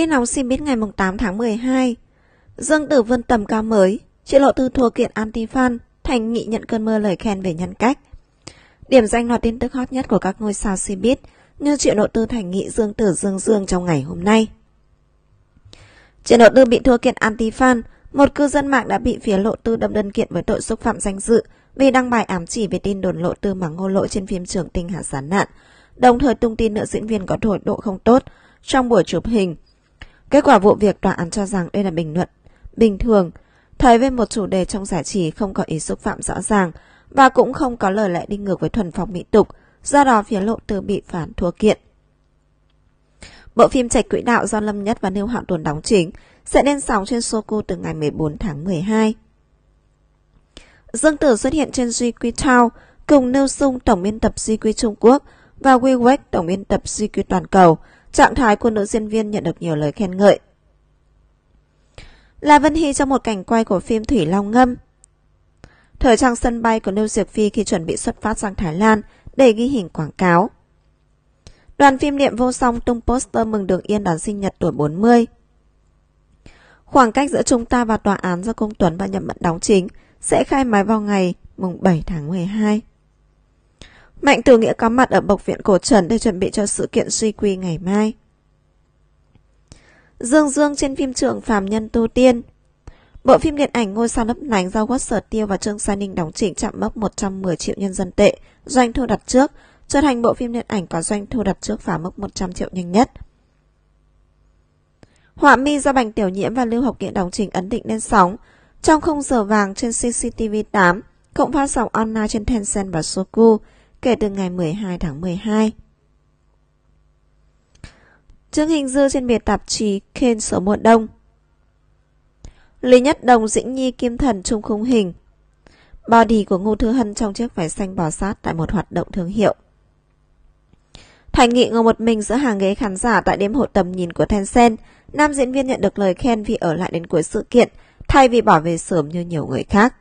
Tin nóng xin biết ngày 8 tháng 12 Dương Tử Vân tầm cao mới Chị Lộ Tư thua kiện anti-fan Thành nghị nhận cơn mưa lời khen về nhân cách Điểm danh loạt tin tức hot nhất của các ngôi sao xin biết như chuyện lộ tư thành nghị Dương Tử Dương Dương trong ngày hôm nay. Chuyện lộ tư bị thua kiện anti-fan, một cư dân mạng đã bị phía lộ tư đâm đơn kiện với tội xúc phạm danh dự vì đăng bài ám chỉ về tin đồn lộ tư mắng ngô lỗi trên phim Trường Tinh Hạ Gián Nạn, đồng thời tung tin nữ diễn viên có thổi độ không tốt trong buổi chụp hình Kết quả vụ việc tòa án cho rằng đây là bình luận bình thường, thấy về một chủ đề trong giải trí không có ý xúc phạm rõ ràng và cũng không có lời lẽ đi ngược với thuần phong mỹ tục, do đó phía lộ từ bị phản thua kiện. Bộ phim Trạch Quỹ Đạo do Lâm Nhất và Nêu Hạo Tuần đóng chính sẽ lên sóng trên Soku từ ngày 14 tháng 12. Dương Tử xuất hiện trên GQ Town cùng Nêu Sung tổng biên tập GQ Trung Quốc và WeWork tổng biên tập GQ Toàn cầu – Trạng thái của nữ diễn viên nhận được nhiều lời khen ngợi. là Vân Hy trong một cảnh quay của phim Thủy Long Ngâm. Thời trang sân bay của Lưu Diệp Phi khi chuẩn bị xuất phát sang Thái Lan để ghi hình quảng cáo. Đoàn phim niệm vô song tung poster mừng Đường Yên đón sinh nhật tuổi 40. Khoảng cách giữa chúng ta và tòa án do Công Tuấn và Nhậm Mẫn đóng chính sẽ khai máy vào ngày mùng 7 tháng 12. Mạnh Từ Nghĩa có mặt ở Bộc viện Cổ Trần để chuẩn bị cho sự kiện suy quy ngày mai. Dương Dương trên phim trường Phạm Nhân Tu Tiên Bộ phim điện ảnh ngôi sao lấp lánh do Watson Tiêu và Trương Sa Ninh đóng chính chạm mốc 110 triệu nhân dân tệ, doanh thu đặt trước, trở thành bộ phim điện ảnh có doanh thu đặt trước phá mốc 100 triệu nhanh nhất. Họa mi do Bành Tiểu Nhiễm và Lưu Học Kiện đóng trình ấn định lên sóng, trong không giờ vàng trên CCTV 8, cộng phát sóng online trên Tencent và Soku, kể từ ngày 12 tháng 12. Trước hình dư trên bìa tạp chí Khen số muộn đông Lý Nhất Đồng dĩnh nhi kim thần trung khung hình Body của Ngô Thư Hân trong chiếc váy xanh bò sát tại một hoạt động thương hiệu Thành Nghị ngồi một mình giữa hàng ghế khán giả tại đêm hội tầm nhìn của Tencent. Nam diễn viên nhận được lời khen vì ở lại đến cuối sự kiện, thay vì bỏ về sớm như nhiều người khác.